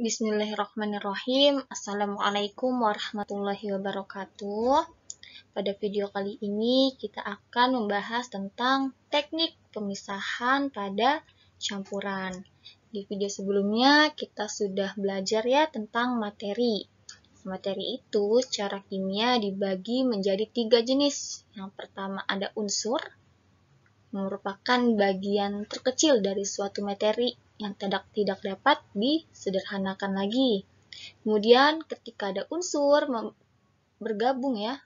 Bismillahirrahmanirrahim. Assalamualaikum warahmatullahi wabarakatuh. Pada video kali ini kita akan membahas tentang teknik pemisahan pada campuran. Di video sebelumnya kita sudah belajar ya tentang materi. Materi itu secara kimia dibagi menjadi tiga jenis. Yang pertama ada unsur, merupakan bagian terkecil dari suatu materi yang tidak, tidak dapat disederhanakan lagi. Kemudian ketika ada unsur bergabung ya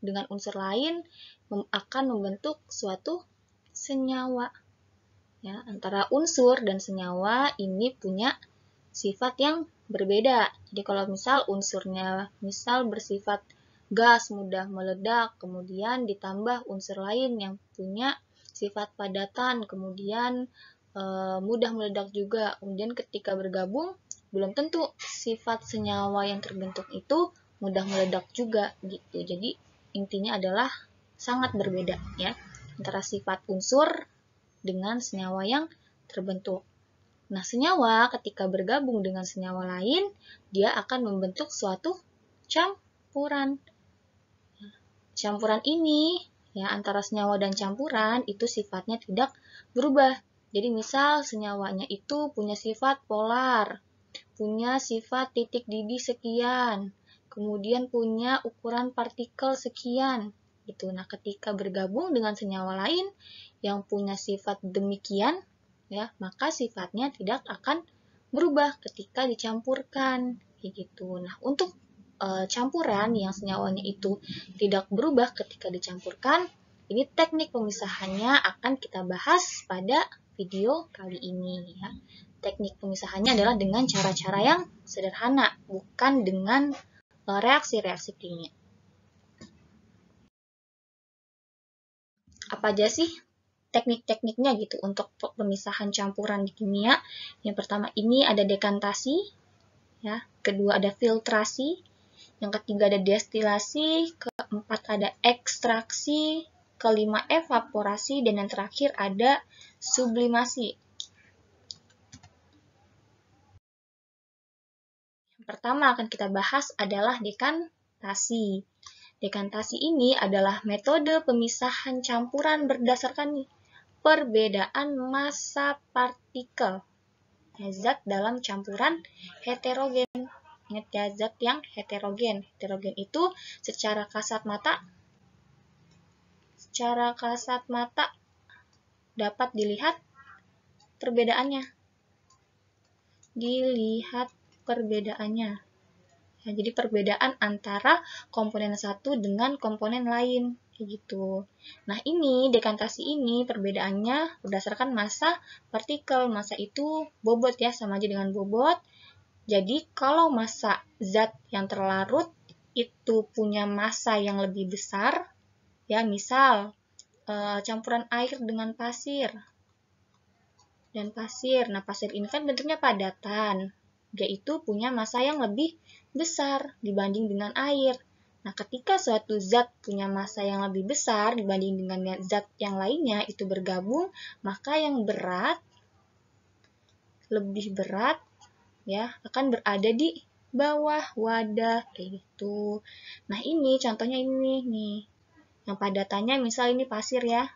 dengan unsur lain mem akan membentuk suatu senyawa. Ya, antara unsur dan senyawa ini punya sifat yang berbeda. Jadi kalau misal unsurnya misal bersifat gas mudah meledak, kemudian ditambah unsur lain yang punya sifat padatan, kemudian Eh, mudah meledak juga. Kemudian ketika bergabung, belum tentu sifat senyawa yang terbentuk itu mudah meledak juga gitu. Jadi intinya adalah sangat berbeda ya antara sifat unsur dengan senyawa yang terbentuk. Nah, senyawa ketika bergabung dengan senyawa lain, dia akan membentuk suatu campuran. Campuran ini ya antara senyawa dan campuran itu sifatnya tidak berubah. Jadi misal senyawanya itu punya sifat polar, punya sifat titik didih sekian, kemudian punya ukuran partikel sekian. Gitu. Nah, ketika bergabung dengan senyawa lain yang punya sifat demikian, ya, maka sifatnya tidak akan berubah ketika dicampurkan. gitu. Nah, untuk e, campuran yang senyawanya itu tidak berubah ketika dicampurkan, ini teknik pemisahannya akan kita bahas pada video kali ini ya. Teknik pemisahannya adalah dengan cara-cara yang sederhana, bukan dengan eh, reaksi-reaksi kimia. Apa aja sih teknik-tekniknya gitu untuk pemisahan campuran di kimia? Yang pertama ini ada dekantasi, ya. Kedua ada filtrasi, yang ketiga ada destilasi, keempat ada ekstraksi, kelima evaporasi, dan yang terakhir ada sublimasi. Yang pertama akan kita bahas adalah dekantasi. Dekantasi ini adalah metode pemisahan campuran berdasarkan perbedaan masa partikel zat dalam campuran heterogen Ingat ya, zat yang heterogen. Heterogen itu secara kasat mata secara kasat mata dapat dilihat perbedaannya. Dilihat perbedaannya. Ya, jadi perbedaan antara komponen satu dengan komponen lain kayak gitu. Nah, ini dekantasi ini perbedaannya berdasarkan massa partikel. Massa itu bobot ya, sama aja dengan bobot. Jadi, kalau massa zat yang terlarut itu punya massa yang lebih besar, Ya, misal eh, campuran air dengan pasir dan pasir. Nah, pasir ini kan bentuknya padatan, yaitu punya massa yang lebih besar dibanding dengan air. Nah, ketika suatu zat punya massa yang lebih besar dibanding dengan zat yang lainnya itu bergabung, maka yang berat lebih berat ya akan berada di bawah wadah kayak gitu. Nah, ini contohnya ini nih. Yang padatannya misal ini pasir ya.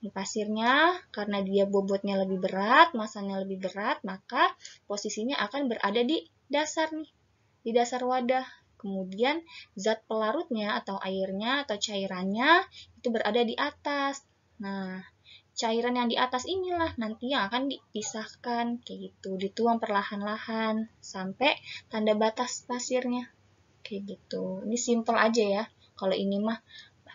Ini pasirnya karena dia bobotnya lebih berat, masanya lebih berat, maka posisinya akan berada di dasar nih, di dasar wadah. Kemudian zat pelarutnya atau airnya atau cairannya itu berada di atas. Nah, cairan yang di atas inilah nanti yang akan dipisahkan kayak gitu, dituang perlahan-lahan sampai tanda batas pasirnya. Kayak gitu. Ini simple aja ya. Kalau ini mah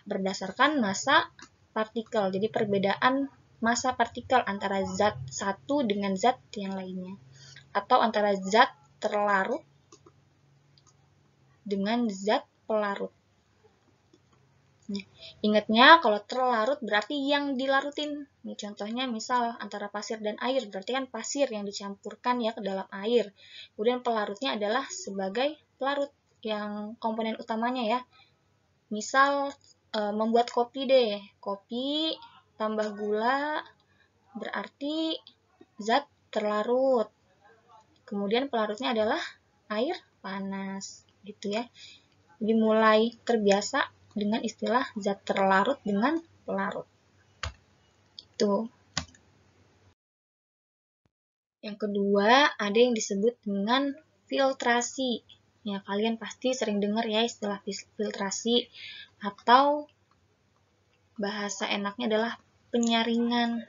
berdasarkan massa partikel. Jadi perbedaan massa partikel antara zat satu dengan zat yang lainnya atau antara zat terlarut dengan zat pelarut. Nah, ingatnya kalau terlarut berarti yang dilarutin. Nih contohnya misal antara pasir dan air, berarti kan pasir yang dicampurkan ya ke dalam air. Kemudian pelarutnya adalah sebagai pelarut yang komponen utamanya ya. Misal uh, membuat kopi deh. Kopi tambah gula berarti zat terlarut. Kemudian pelarutnya adalah air panas gitu ya. Dimulai terbiasa dengan istilah zat terlarut dengan pelarut. Itu. Yang kedua, ada yang disebut dengan filtrasi. Ya, kalian pasti sering dengar ya istilah filtrasi atau bahasa enaknya adalah penyaringan.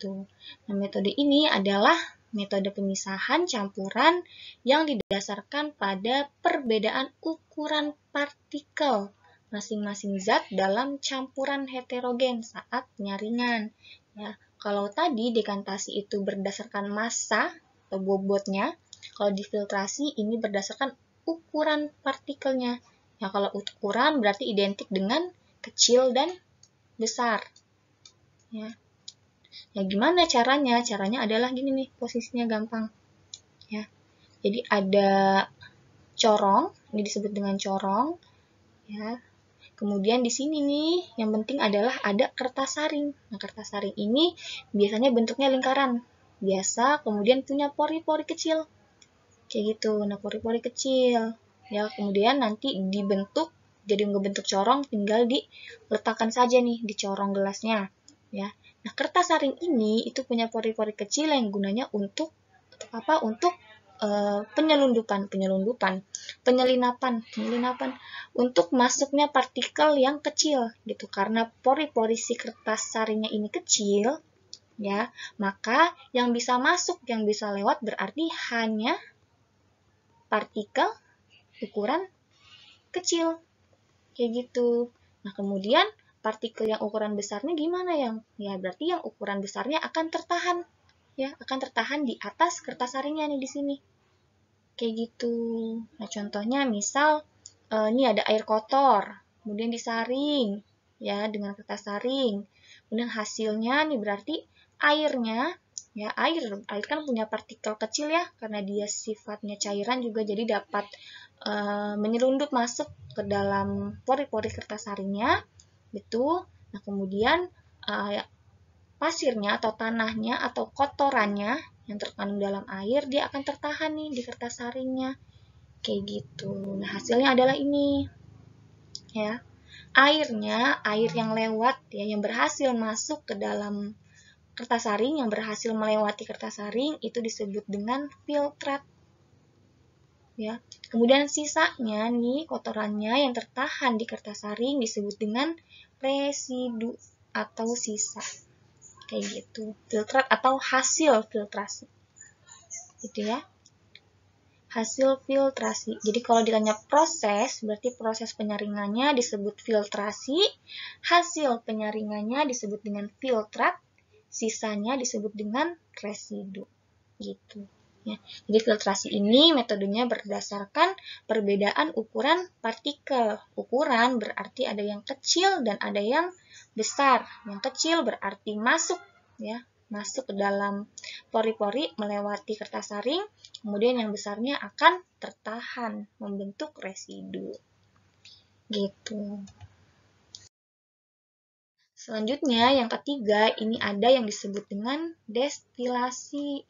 Tuh. Nah, metode ini adalah metode pemisahan campuran yang didasarkan pada perbedaan ukuran partikel masing-masing zat dalam campuran heterogen saat penyaringan. Ya, kalau tadi dekantasi itu berdasarkan massa atau bobotnya, kalau difiltrasi ini berdasarkan ukuran partikelnya. Ya, kalau ukuran berarti identik dengan kecil dan besar. Ya. Ya, gimana caranya? Caranya adalah gini nih, posisinya gampang. Ya. Jadi ada corong, ini disebut dengan corong. Ya. Kemudian di sini nih, yang penting adalah ada kertas saring. Nah, kertas saring ini biasanya bentuknya lingkaran. Biasa, kemudian punya pori-pori kecil. Kayak gitu, nah pori-pori kecil ya kemudian nanti dibentuk jadi ngebentuk corong tinggal diletakkan saja nih di corong gelasnya ya nah kertas saring ini itu punya pori-pori kecil yang gunanya untuk apa untuk e, penyelundupan penyelundupan penyelinapan penyelinapan untuk masuknya partikel yang kecil gitu karena pori-pori si kertas saringnya ini kecil ya maka yang bisa masuk yang bisa lewat berarti hanya partikel ukuran kecil. Kayak gitu. Nah, kemudian partikel yang ukuran besarnya gimana yang ya berarti yang ukuran besarnya akan tertahan ya akan tertahan di atas kertas saringnya nih di sini kayak gitu nah contohnya misal eh, ini ada air kotor kemudian disaring ya dengan kertas saring kemudian hasilnya nih berarti airnya ya air air kan punya partikel kecil ya karena dia sifatnya cairan juga jadi dapat e, eh, menyelundup masuk ke dalam pori-pori kertas harinya itu nah kemudian e, pasirnya atau tanahnya atau kotorannya yang terkandung dalam air dia akan tertahan nih di kertas harinya kayak gitu nah hasilnya adalah ini ya airnya air yang lewat ya yang berhasil masuk ke dalam kertas saring yang berhasil melewati kertas saring itu disebut dengan filtrat ya. Kemudian sisanya nih kotorannya yang tertahan di kertas saring disebut dengan residu atau sisa. Kayak gitu. Filtrat atau hasil filtrasi. Gitu ya. Hasil filtrasi. Jadi kalau ditanya proses, berarti proses penyaringannya disebut filtrasi, hasil penyaringannya disebut dengan filtrat, sisanya disebut dengan residu. Gitu. Ya, jadi filtrasi ini metodenya berdasarkan perbedaan ukuran partikel. Ukuran berarti ada yang kecil dan ada yang besar. Yang kecil berarti masuk ya, masuk ke dalam pori-pori melewati kertas saring, kemudian yang besarnya akan tertahan membentuk residu. Gitu. Selanjutnya yang ketiga ini ada yang disebut dengan destilasi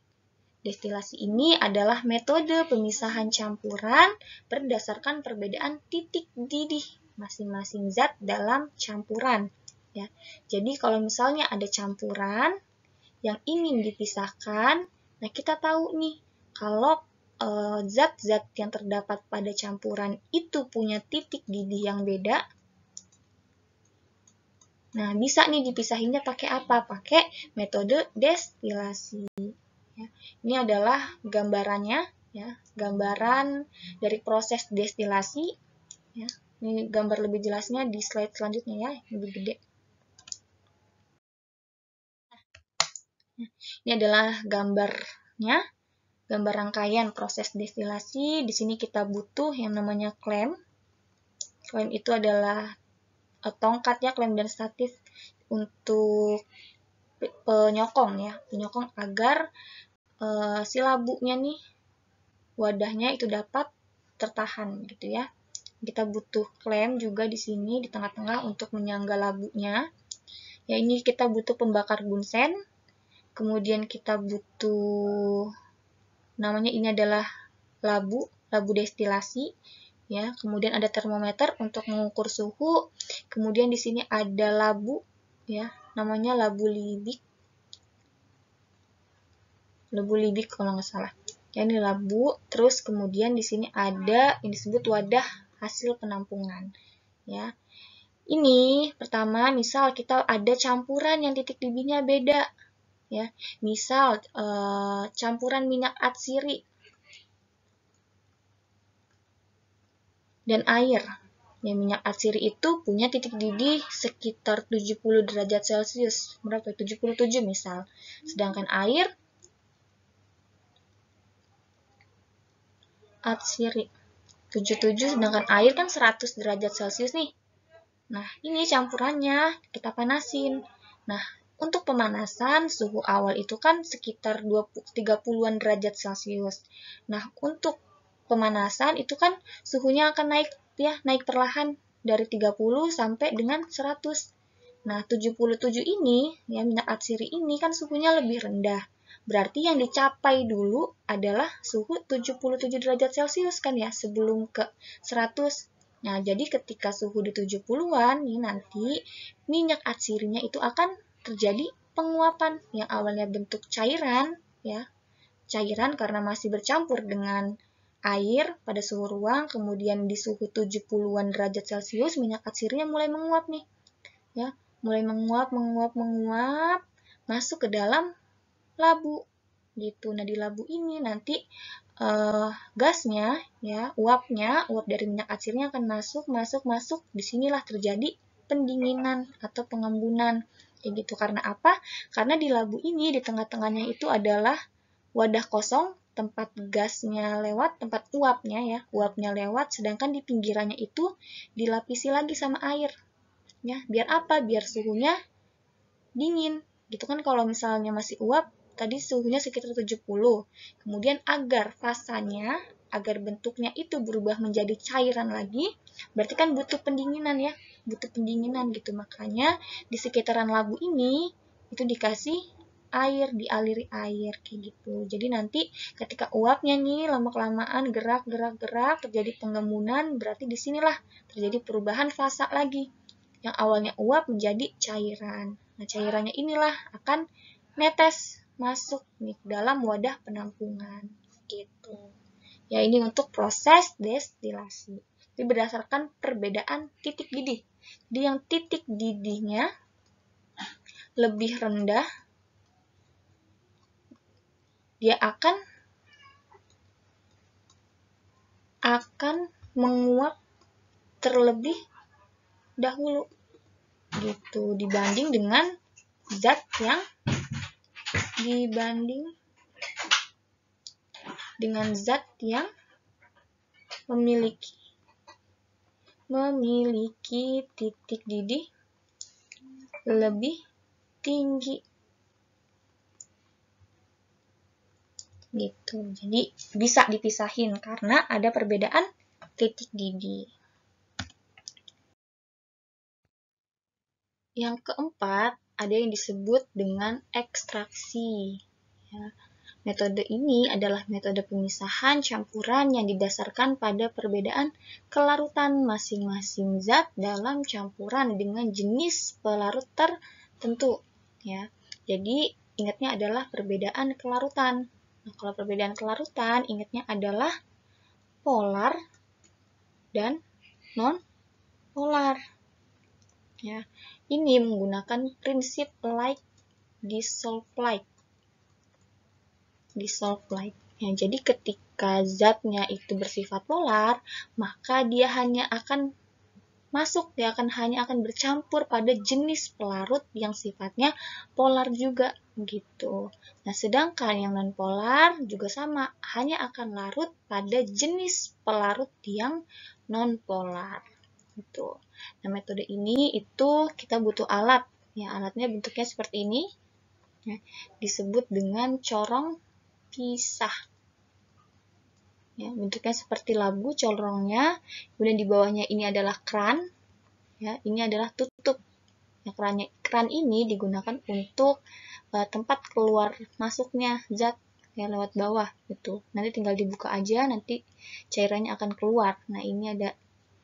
Destilasi ini adalah metode pemisahan campuran berdasarkan perbedaan titik didih masing-masing zat dalam campuran. Ya. Jadi kalau misalnya ada campuran yang ingin dipisahkan, nah kita tahu nih kalau eh, zat-zat e, yang terdapat pada campuran itu punya titik didih yang beda, Nah, bisa nih dipisahinnya pakai apa? Pakai metode destilasi. Ya. Ini adalah gambarannya, ya, gambaran dari proses destilasi. Ya. Ini gambar lebih jelasnya di slide selanjutnya ya, lebih gede. Nah, ini adalah gambarnya, gambar rangkaian proses destilasi. Di sini kita butuh yang namanya klem. Klem itu adalah eh, tongkatnya klem dan statif untuk penyokong ya, penyokong agar uh, eh, silabuknya nih wadahnya itu dapat tertahan gitu ya. Kita butuh klem juga di sini di tengah-tengah untuk menyangga labuknya. Ya ini kita butuh pembakar bunsen. Kemudian kita butuh namanya ini adalah labu, labu destilasi ya. Kemudian ada termometer untuk mengukur suhu. Kemudian di sini ada labu ya, namanya labu libik lebu libik kalau nggak salah ya ini labu terus kemudian di sini ada yang disebut wadah hasil penampungan ya ini pertama misal kita ada campuran yang titik dibinya beda ya misal e, campuran minyak atsiri dan air ya minyak atsiri itu punya titik didih sekitar 70 derajat celcius berapa 77 misal sedangkan air atsiri 77 sedangkan air kan 100 derajat celcius nih nah ini campurannya kita panasin nah untuk pemanasan suhu awal itu kan sekitar 30-an derajat celcius nah untuk pemanasan itu kan suhunya akan naik ya naik perlahan dari 30 sampai dengan 100 nah 77 ini ya minyak atsiri ini kan suhunya lebih rendah Berarti yang dicapai dulu adalah suhu 77 derajat Celcius kan ya sebelum ke 100. Nah, jadi ketika suhu di 70-an nih nanti minyak atsirinya itu akan terjadi penguapan yang awalnya bentuk cairan ya. Cairan karena masih bercampur dengan air pada suhu ruang, kemudian di suhu 70-an derajat Celcius minyak atsirnya mulai menguap nih. Ya, mulai menguap, menguap, menguap masuk ke dalam labu gitu. Nah, di labu ini nanti uh, gasnya ya, uapnya, uap dari minyak acirnya akan masuk, masuk, masuk. Disinilah terjadi pendinginan atau pengembunan. Ya gitu. Karena apa? Karena di labu ini di tengah-tengahnya itu adalah wadah kosong tempat gasnya lewat, tempat uapnya ya, uapnya lewat, sedangkan di pinggirannya itu dilapisi lagi sama air. Ya, biar apa? Biar suhunya dingin. Gitu kan kalau misalnya masih uap, Tadi suhunya sekitar 70. Kemudian agar fasanya, agar bentuknya itu berubah menjadi cairan lagi, berarti kan butuh pendinginan ya, butuh pendinginan gitu. Makanya di sekitaran labu ini itu dikasih air, dialiri air kayak gitu. Jadi nanti ketika uapnya nih lama-kelamaan gerak-gerak-gerak terjadi pengembunan, berarti disinilah terjadi perubahan fasa lagi. Yang awalnya uap menjadi cairan. Nah, cairannya inilah akan netes masuk nih dalam wadah penampungan gitu. Ya ini untuk proses destilasi. Ini berdasarkan perbedaan titik didih. Di yang titik didihnya lebih rendah dia akan akan menguap terlebih dahulu gitu dibanding dengan zat yang dibanding dengan zat yang memiliki memiliki titik didih lebih tinggi gitu jadi bisa dipisahin karena ada perbedaan titik didih yang keempat ada yang disebut dengan ekstraksi. Ya. Metode ini adalah metode pemisahan campuran yang didasarkan pada perbedaan kelarutan masing-masing zat dalam campuran dengan jenis pelarut tertentu. Ya. Jadi ingatnya adalah perbedaan kelarutan. Nah, kalau perbedaan kelarutan ingatnya adalah polar dan non polar. Ya ini menggunakan prinsip like dissolve like dissolve like ya, jadi ketika zatnya itu bersifat polar, maka dia hanya akan masuk dia akan hanya akan bercampur pada jenis pelarut yang sifatnya polar juga gitu. Nah, sedangkan yang non polar juga sama, hanya akan larut pada jenis pelarut yang non polar. Itu. Nah, metode ini itu kita butuh alat. Ya, alatnya bentuknya seperti ini. Ya, disebut dengan corong pisah. Ya, bentuknya seperti labu corongnya. Kemudian di bawahnya ini adalah keran. Ya, ini adalah tutup. Ya, kerannya, keran ini digunakan untuk uh, tempat keluar masuknya zat ya lewat bawah gitu nanti tinggal dibuka aja nanti cairannya akan keluar nah ini ada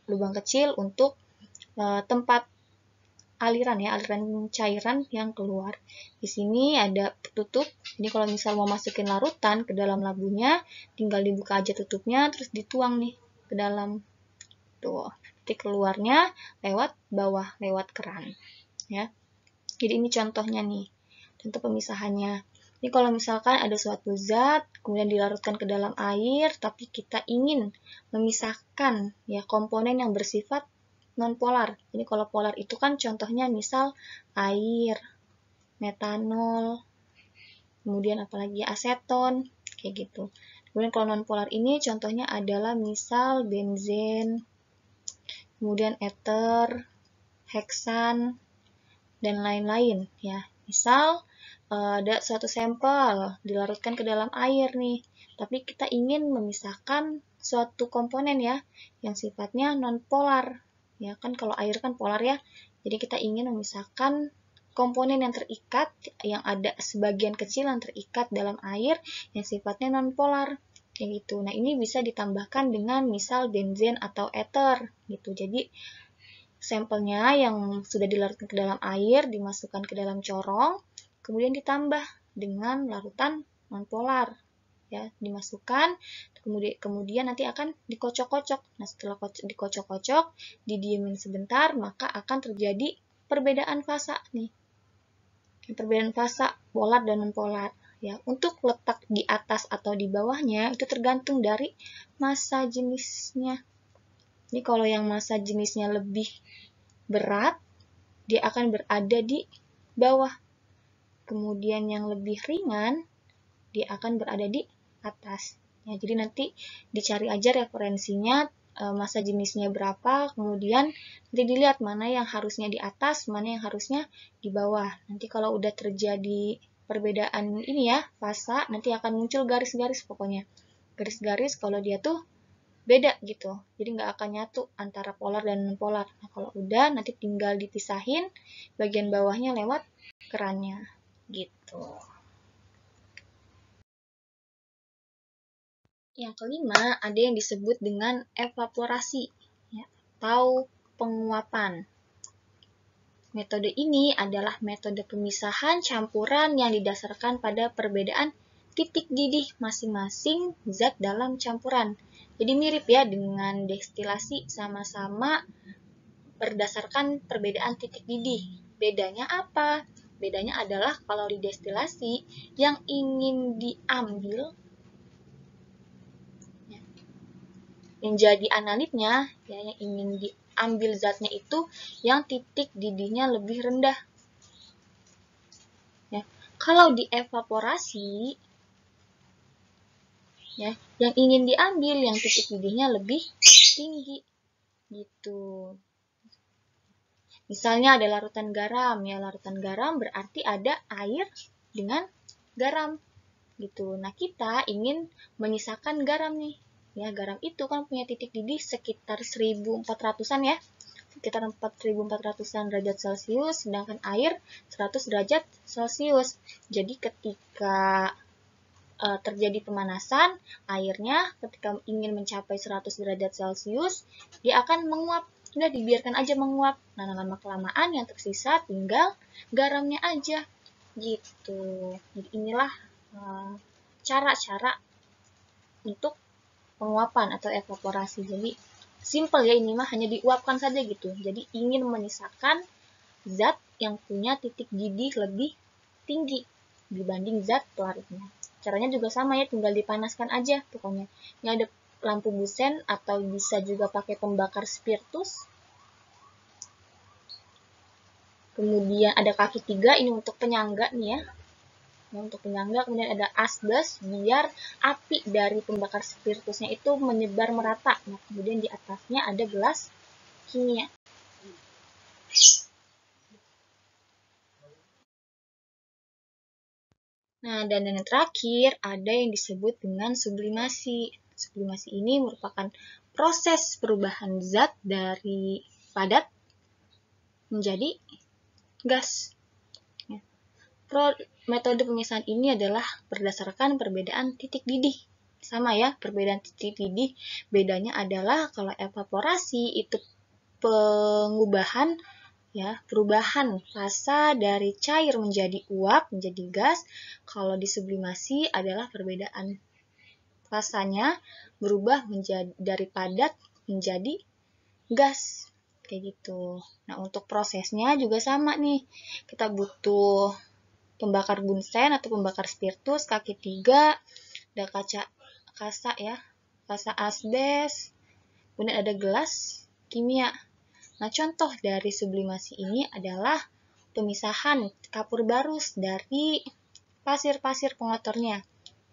lubang kecil untuk e, tempat aliran ya, aliran cairan yang keluar. Di sini ada tutup. Ini kalau misal mau masukin larutan ke dalam labunya, tinggal dibuka aja tutupnya terus dituang nih ke dalam. Tuh. Nanti keluarnya lewat bawah, lewat keran. Ya. Jadi ini contohnya nih. Contoh pemisahannya. Ini kalau misalkan ada suatu zat kemudian dilarutkan ke dalam air, tapi kita ingin memisahkan ya komponen yang bersifat nonpolar. Ini kalau polar itu kan contohnya misal air, metanol, kemudian apalagi aseton, kayak gitu. Kemudian kalau nonpolar ini contohnya adalah misal benzen, kemudian eter, heksan, dan lain-lain ya. Misal Eh, ada suatu sampel dilarutkan ke dalam air nih, tapi kita ingin memisahkan suatu komponen ya yang sifatnya nonpolar. Ya kan kalau air kan polar ya. Jadi kita ingin memisahkan komponen yang terikat yang ada sebagian kecil yang terikat dalam air yang sifatnya nonpolar kayak gitu. Nah, ini bisa ditambahkan dengan misal benzen atau ether gitu. Jadi sampelnya yang sudah dilarutkan ke dalam air dimasukkan ke dalam corong kemudian ditambah dengan larutan nonpolar ya dimasukkan kemudian kemudian nanti akan dikocok-kocok nah setelah dikocok-kocok didiemin sebentar maka akan terjadi perbedaan fasa nih perbedaan fasa polar dan nonpolar ya untuk letak di atas atau di bawahnya itu tergantung dari massa jenisnya ini kalau yang massa jenisnya lebih berat dia akan berada di bawah Kemudian yang lebih ringan, dia akan berada di atas. Ya, jadi nanti dicari aja referensinya, e, masa jenisnya berapa, kemudian nanti dilihat mana yang harusnya di atas, mana yang harusnya di bawah. Nanti kalau udah terjadi perbedaan ini ya, fasa, nanti akan muncul garis-garis pokoknya. Garis-garis kalau dia tuh beda gitu. Jadi nggak akan nyatu antara polar dan non polar. Nah, kalau udah nanti tinggal dipisahin bagian bawahnya lewat kerannya gitu. Yang kelima, ada yang disebut dengan evaporasi ya, atau penguapan. Metode ini adalah metode pemisahan campuran yang didasarkan pada perbedaan titik didih masing-masing zat dalam campuran. Jadi mirip ya dengan destilasi sama-sama berdasarkan perbedaan titik didih. Bedanya apa? Bedanya adalah kalau di destilasi yang ingin diambil ya, yang analitnya ya, yang ingin diambil zatnya itu yang titik didihnya lebih rendah. Ya, kalau dievaporasi ya yang ingin diambil yang titik didihnya lebih tinggi gitu Misalnya ada larutan garam, ya larutan garam berarti ada air dengan garam gitu. Nah, kita ingin menyisakan garam nih. Ya, garam itu kan punya titik didih sekitar 1400-an ya. Sekitar 4400-an derajat Celcius, sedangkan air 100 derajat Celcius. Jadi ketika e, terjadi pemanasan, airnya ketika ingin mencapai 100 derajat Celcius, dia akan menguap sudah dibiarkan aja menguap. Nah, lama-kelamaan yang tersisa tinggal garamnya aja. Gitu. Jadi inilah eh, cara-cara uh, untuk penguapan atau evaporasi. Jadi simpel ya ini mah hanya diuapkan saja gitu. Jadi ingin menyisakan zat yang punya titik didih lebih tinggi dibanding zat pelarutnya. Caranya juga sama ya, tinggal dipanaskan aja pokoknya. Ini ada lampu busen atau bisa juga pakai pembakar spiritus. Kemudian ada kaki tiga, ini untuk penyangga nih ya. Nah untuk penyangga, kemudian ada asbes biar api dari pembakar spiritusnya itu menyebar merata. Nah, kemudian di atasnya ada gelas kimia. Nah, dan yang terakhir ada yang disebut dengan sublimasi. Sublimasi ini merupakan proses perubahan zat dari padat menjadi gas. Ya. Pro, metode pemisahan ini adalah berdasarkan perbedaan titik didih. Sama ya, perbedaan titik didih. Bedanya adalah kalau evaporasi itu pengubahan ya, perubahan fase dari cair menjadi uap, menjadi gas. Kalau di sublimasi adalah perbedaan rasanya berubah menjadi dari padat menjadi gas kayak gitu. Nah, untuk prosesnya juga sama nih. Kita butuh pembakar bunsen atau pembakar spiritus kaki tiga, ada kaca kasa ya, kasa asbes, kemudian ada gelas kimia. Nah, contoh dari sublimasi ini adalah pemisahan kapur barus dari pasir-pasir pengotornya.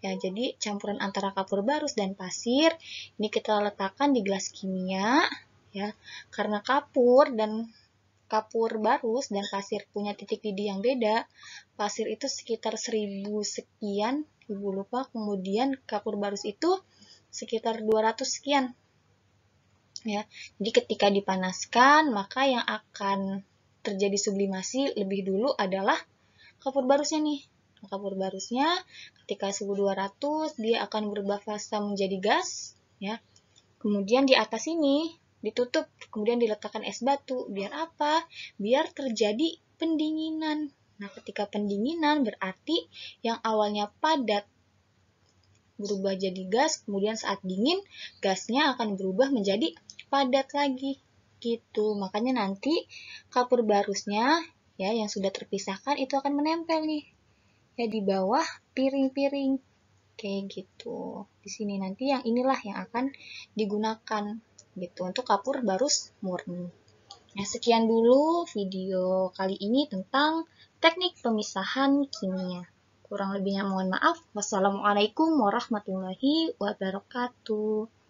Ya, jadi campuran antara kapur barus dan pasir ini kita letakkan di gelas kimia ya. Karena kapur dan kapur barus dan pasir punya titik didih yang beda. Pasir itu sekitar 1000 sekian, ibu lupa. Kemudian kapur barus itu sekitar 200 sekian. Ya. Jadi ketika dipanaskan, maka yang akan terjadi sublimasi lebih dulu adalah kapur barusnya nih. Maka purbarusnya ketika suhu 200 dia akan berubah fasa menjadi gas ya. Kemudian di atas ini ditutup, kemudian diletakkan es batu. Biar apa? Biar terjadi pendinginan. Nah, ketika pendinginan berarti yang awalnya padat berubah jadi gas, kemudian saat dingin gasnya akan berubah menjadi padat lagi gitu. Makanya nanti kapur barusnya ya yang sudah terpisahkan itu akan menempel nih ya di bawah piring-piring kayak gitu di sini nanti yang inilah yang akan digunakan gitu untuk kapur barus murni nah sekian dulu video kali ini tentang teknik pemisahan kimia kurang lebihnya mohon maaf wassalamualaikum warahmatullahi wabarakatuh